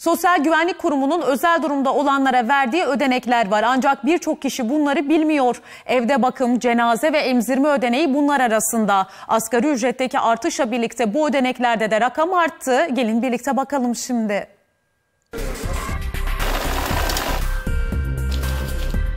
Sosyal Güvenlik Kurumu'nun özel durumda olanlara verdiği ödenekler var. Ancak birçok kişi bunları bilmiyor. Evde bakım, cenaze ve emzirme ödeneği bunlar arasında. Asgari ücretteki artışla birlikte bu ödeneklerde de rakam arttı. Gelin birlikte bakalım şimdi.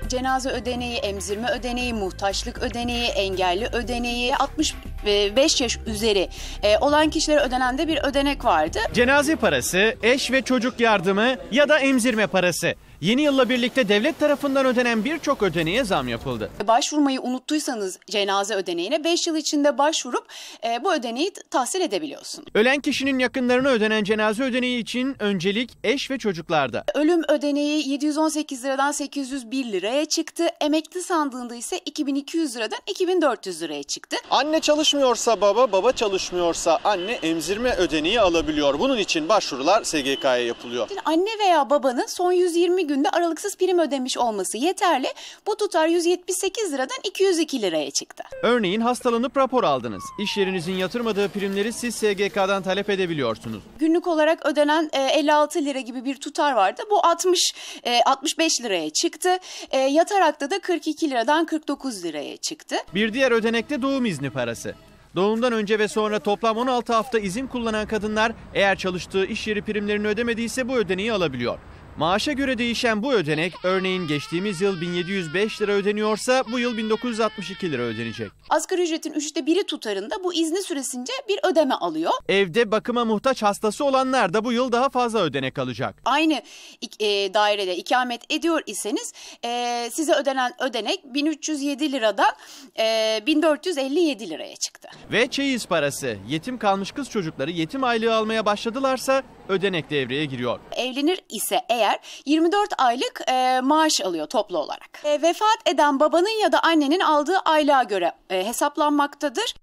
cenaze ödeneği, emzirme ödeneği, muhtaçlık ödeneği, engelli ödeneği 60 5 yaş üzeri e, olan kişilere ödenen de bir ödenek vardı. Cenaze parası, eş ve çocuk yardımı ya da emzirme parası. Yeni yılla birlikte devlet tarafından ödenen birçok ödeneğe zam yapıldı. Başvurmayı unuttuysanız cenaze ödeneğine 5 yıl içinde başvurup e, bu ödeneği tahsil edebiliyorsun. Ölen kişinin yakınlarına ödenen cenaze ödeneği için öncelik eş ve çocuklarda. Ölüm ödeneği 718 liradan 801 liraya çıktı. Emekli sandığında ise 2200 liradan 2400 liraya çıktı. Anne çalış çalışmıyorsa baba, baba çalışmıyorsa anne emzirme ödeneği alabiliyor. Bunun için başvurular SGK'ya yapılıyor. Anne veya babanın son 120 günde aralıksız prim ödemiş olması yeterli. Bu tutar 178 liradan 202 liraya çıktı. Örneğin hastalanıp rapor aldınız. İş yerinizin yatırmadığı primleri siz SGK'dan talep edebiliyorsunuz. Günlük olarak ödenen 56 e, lira gibi bir tutar vardı. Bu 60 65 e, liraya çıktı. E, yatarakta da 42 liradan 49 liraya çıktı. Bir diğer ödenek de doğum izni parası. Doğumdan önce ve sonra toplam 16 hafta izin kullanan kadınlar eğer çalıştığı iş yeri primlerini ödemediyse bu ödeneği alabiliyor. Maaşa göre değişen bu ödenek örneğin geçtiğimiz yıl 1705 lira ödeniyorsa bu yıl 1962 lira ödenecek. Asgari ücretin üçte biri tutarında bu izni süresince bir ödeme alıyor. Evde bakıma muhtaç hastası olanlar da bu yıl daha fazla ödenek alacak. Aynı e, dairede ikamet ediyor iseniz e, size ödenen ödenek 1307 liradan e, 1457 liraya çıktı. Ve çeyiz parası, yetim kalmış kız çocukları yetim aylığı almaya başladılarsa ödenek devreye giriyor. Evlenir ise eğer 24 aylık e, maaş alıyor toplu olarak. E, vefat eden babanın ya da annenin aldığı aylığa göre e, hesaplanmaktadır.